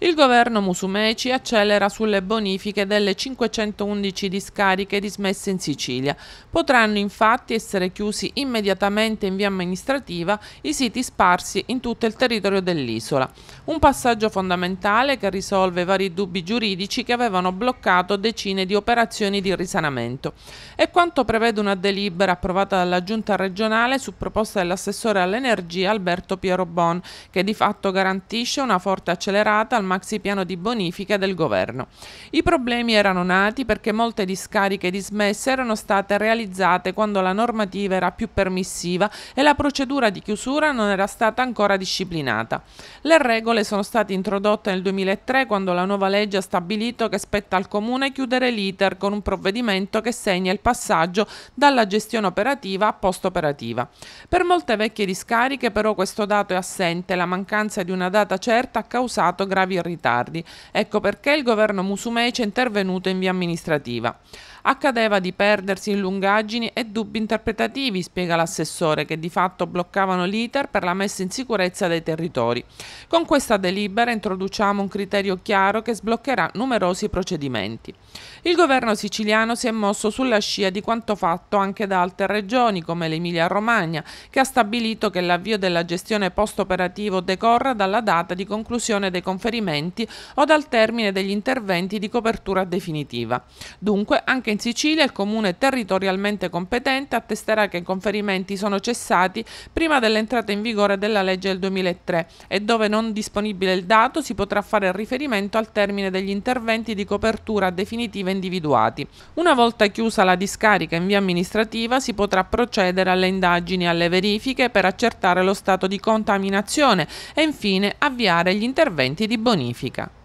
Il governo Musumeci accelera sulle bonifiche delle 511 discariche dismesse in Sicilia. Potranno infatti essere chiusi immediatamente in via amministrativa i siti sparsi in tutto il territorio dell'isola. Un passaggio fondamentale che risolve vari dubbi giuridici che avevano bloccato decine di operazioni di risanamento. E quanto prevede una delibera approvata dalla Giunta regionale su proposta dell'assessore all'energia Alberto Piero Bon, che di fatto garantisce una forte accelerata al maxi piano di bonifica del governo. I problemi erano nati perché molte discariche dismesse erano state realizzate quando la normativa era più permissiva e la procedura di chiusura non era stata ancora disciplinata. Le regole sono state introdotte nel 2003 quando la nuova legge ha stabilito che spetta al Comune chiudere l'iter con un provvedimento che segna il passaggio dalla gestione operativa a post-operativa. Per molte vecchie discariche però questo dato è assente, la mancanza di una data certa ha causato gravi in ritardi. Ecco perché il governo Musumeci è intervenuto in via amministrativa. Accadeva di perdersi in lungaggini e dubbi interpretativi, spiega l'assessore, che di fatto bloccavano l'iter per la messa in sicurezza dei territori. Con questa delibera introduciamo un criterio chiaro che sbloccherà numerosi procedimenti. Il governo siciliano si è mosso sulla scia di quanto fatto anche da altre regioni, come l'Emilia-Romagna, che ha stabilito che l'avvio della gestione post-operativo decorra dalla data di conclusione dei conferimenti investimenti o dal termine degli interventi di copertura definitiva. Dunque, anche in Sicilia il comune territorialmente competente attesterà che i conferimenti sono cessati prima dell'entrata in vigore della legge del 2003 e dove non disponibile il dato si potrà fare riferimento al termine degli interventi di copertura definitiva individuati. Una volta chiusa la discarica in via amministrativa si potrà procedere alle indagini e alle verifiche per accertare lo stato di contaminazione e infine avviare gli interventi di bonifica bonifica.